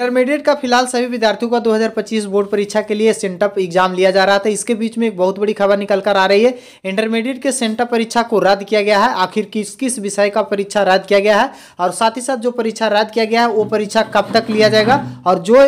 intermediate का फिलहाल सभी विद्यार्थियों का 2025 बोर्ड परीक्षा के लिए सेंटअप एग्जाम लिया जा रहा था इसके बीच में एक बहुत बड़ी खबर निकल कर आ रही है इंटरमीडिएट के सेंटअप परीक्षा को रद्द किया गया है आखिर किस किस विषय का परीक्षा रद्द किया गया है और साथ ही साथ जो परीक्षा रद्द किया गया है वो परीक्षा कब तक लिया जाएगा और जो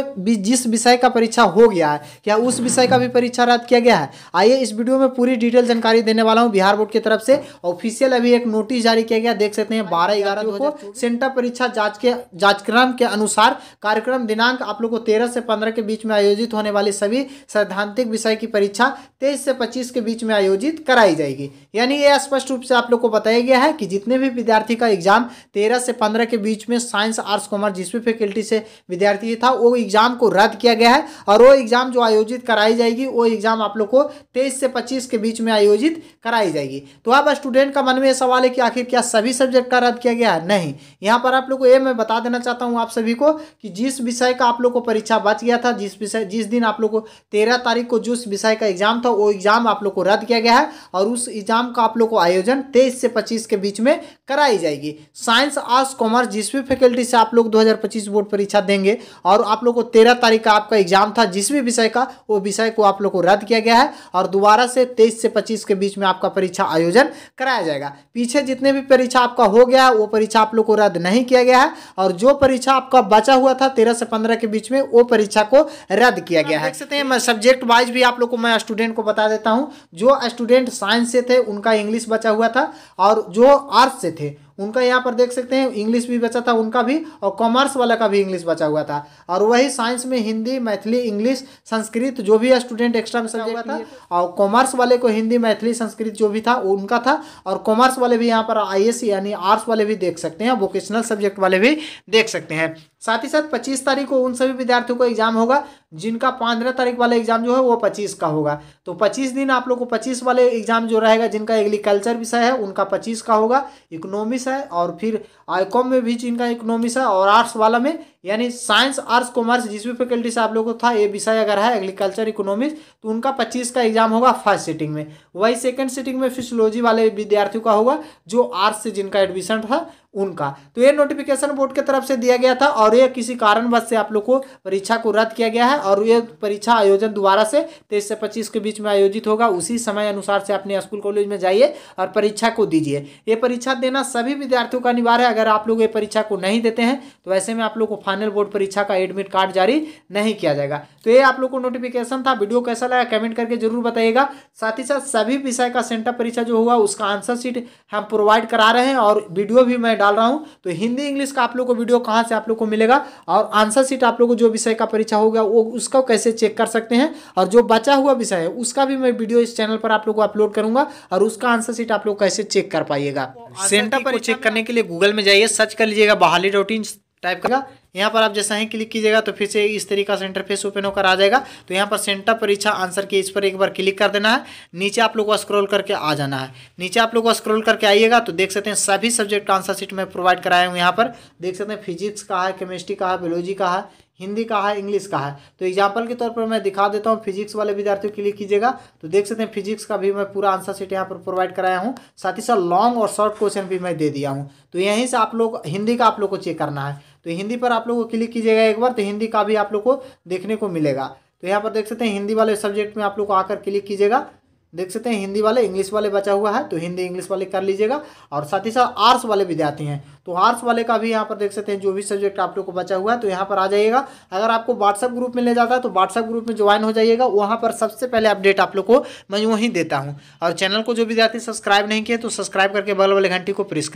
जिस विषय का परीक्षा हो गया है क्या उस विषय का भी परीक्षा रद्द किया गया है आइए इस वीडियो में पूरी डिटेल जानकारी देने वाला हूँ बिहार बोर्ड की तरफ से ऑफिशियल अभी एक नोटिस जारी किया गया देख सकते हैं बारह ग्यारह को सेंटअप परीक्षा जांच के जांचक्रम के अनुसार कार्यक्रम कार्यक्रम दिनांक आप लोग को तेरह से पंद्रह के बीच में आयोजित होने वाले सभी सैद्धांतिक विषय की परीक्षा तेईस से पच्चीस के बीच में आयोजित कराई जाएगी यानी यह स्पष्ट रूप से आप लोग को बताया गया है कि जितने भी विद्यार्थी का एग्जाम तेरह से पंद्रह के बीच में साइंस आर्ट्स कॉमर्स जिस भी फैकल्टी से विद्यार्थी था वो एग्जाम को रद्द किया गया है और वो एग्जाम जो आयोजित कराई जाएगी वो एग्जाम आप लोग को तेईस से पच्चीस के बीच में आयोजित कराई जाएगी तो अब स्टूडेंट का मन में सवाल है कि आखिर क्या सभी सब्जेक्ट का रद्द किया गया है नहीं यहाँ पर आप लोग को ये मैं बता देना चाहता हूँ आप सभी को कि जिस विषय का आप लोग को परीक्षा बच गया था जिस विषय जिस दिन आप लोग को तेरह तारीख को जिस विषय का एग्जाम था वो एग्जाम आप लोग को रद्द किया गया है और उस एग्जाम का आप लोग को आयोजन तेईस से पच्चीस के बीच में कराई जाएगी साइंस आर्ट्स कॉमर्स जिस भी फैकल्टी से आप लोग दो बोर्ड परीक्षा देंगे और आप लोग को तेरह तारीख का आपका एग्जाम था जिस भी विषय का वो विषय को आप लोग को रद्द किया गया है और दोबारा से तेईस से पच्चीस के बीच में आपका परीक्षा आयोजन कराया जाएगा पीछे जितने भी परीक्षा आपका हो गया वो परीक्षा आप लोग को रद्द नहीं किया गया है और जो परीक्षा आपका बचा हुआ था तेरह से पंद्रह के बीच में वो परीक्षा को रद्द किया गया है देख सकते हैं सब्जेक्ट वाइज भी आप लोग को मैं स्टूडेंट को बता देता हूँ जो स्टूडेंट साइंस से थे उनका इंग्लिश बचा हुआ था और जो आर्ट्स से थे उनका यहाँ पर देख सकते हैं इंग्लिश भी बचा था उनका भी और कॉमर्स वाला का भी इंग्लिश बचा हुआ था और वही साइंस में हिंदी मैथिली इंग्लिश संस्कृत जो भी स्टूडेंट एक्स्ट्रा में सब्जेक्ट हुआ था और कॉमर्स वाले को हिंदी मैथिली संस्कृत जो भी था उनका था और कॉमर्स वाले भी यहाँ पर आई यानी आर्ट्स वाले भी देख सकते हैं वोकेशनल सब्जेक्ट वाले भी देख सकते हैं साथ ही साथ पच्चीस तारीख को उन सभी विद्यार्थियों को एग्जाम होगा जिनका पंद्रह तारीख वाला एग्जाम जो है वो पच्चीस का होगा तो पच्चीस दिन आप लोग को पच्चीस वाले एग्जाम जो रहेगा जिनका एग्रीकल्चर विषय है उनका पच्चीस का होगा इकोनॉमिक्स है और फिर आईकॉम में भी जिनका इकोनॉमिक्स है और आर्ट्स वाला में यानी साइंस आर्ट्स कॉमर्स जिस भी फैकल्टी से आप लोगों को था ये विषय अगर है एग्रीकल्चर इकोनॉमिक्स तो उनका पच्चीस का एग्जाम होगा फर्स्ट सीटिंग में वही सेकेंड सीटिंग में फिजियोलॉजी वाले विद्यार्थियों का होगा जो आर्ट्स से जिनका एडमिशन था उनका तो ये नोटिफिकेशन बोर्ड की तरफ से दिया गया था और ये किसी कारणवश से आप लोग को परीक्षा को रद्द किया गया है और ये परीक्षा आयोजन दोबारा से तेईस से पच्चीस के बीच में आयोजित होगा उसी समय अनुसार से अपने स्कूल कॉलेज में जाइए और परीक्षा को दीजिए ये परीक्षा देना सभी विद्यार्थियों का अनिवार्य है अगर आप लोग ये परीक्षा को नहीं देते हैं तो ऐसे में आप लोग को फाइनल बोर्ड परीक्षा का एडमिट कार्ड जारी नहीं किया जाएगा तो ये आप लोग को नोटिफिकेशन था वीडियो कैसा लगा कमेंट करके जरूर बताइएगा साथ ही साथ सभी विषय का सेंटर परीक्षा जो हुआ उसका आंसर शीट हम प्रोवाइड करा रहे हैं और वीडियो भी मैं डाल रहा हूँ तो हिंदी इंग्लिश का आप लोग को वीडियो कहाँ से आप लोग को मिलेगा और आंसर सीट आप लोग को जो विषय का परीक्षा होगा वो उसका कैसे चेक कर सकते हैं और जो बचा हुआ विषय है उसका भी मैं वीडियो इस चैनल पर आप लोग को अपलोड करूंगा और उसका आंसर सीट आप लोग कैसे चेक कर पाइएगा सेंटर पर चेक करने के लिए गूगल में जाइए सर्च कर लीजिएगा बहाली डॉट इन टाइप करेगा यहाँ पर आप जैसा ही क्लिक कीजिएगा तो फिर से इस तरीका से इंटरफेस ओपन होकर आ जाएगा तो यहाँ पर सेंटर परीक्षा आंसर की इस पर एक बार क्लिक कर देना है नीचे आप लोग को स्क्रॉल करके आ जाना है नीचे आप लोग को स्क्रॉल करके आइएगा तो देख सकते हैं सभी सब्जेक्ट आंसर सीट में प्रोवाइड कराया हूँ यहाँ पर देख सकते हैं फिजिक्स का है केमिस्ट्री का है बायोलॉजी का है हिंदी का है इंग्लिश का है तो एग्जाम्पल के तौर पर मैं दिखा देता हूँ फिजिक्स वाले विद्यार्थियों के लिए कीजिएगा तो देख सकते हैं फिजिक्स का भी मैं पूरा आंसर सीट यहाँ पर प्रोवाइड कराया हूँ साथ ही साथ लॉन्ग और शॉर्ट क्वेश्चन भी मैं दे दिया हूँ तो यहीं से आप लोग हिंदी का आप लोग को चेक करना है तो हिंदी पर आप लोग को क्लिक कीजिएगा एक बार तो हिंदी का भी आप लोग को देखने को मिलेगा तो यहाँ पर देख सकते हैं हिंदी वाले सब्जेक्ट में आप लोग को आकर क्लिक कीजिएगा देख सकते हैं हिंदी वाले इंग्लिश वाले बचा हुआ है तो हिंदी इंग्लिश वाले कर लीजिएगा और साथ ही साथ आर्ट्स वाले विद्यार्थी हैं तो आर्ट्स वाले का भी यहाँ पर देख सकते हैं जो भी सब्जेक्ट आप लोग को बचा हुआ है तो यहाँ पर आ जाइएगा अगर आपको व्हाट्सअप ग्रुप में ले जाता है तो व्हाट्सअप ग्रुप में ज्वाइन हो जाइएगा वहाँ पर सबसे पहले अपडेट आप लोग को मैं वहीं देता हूँ और चैनल को जो विद्यार्थी सब्सक्राइब नहीं किए तो सब्सक्राइब करके बल वाले घंटी को प्रेस कर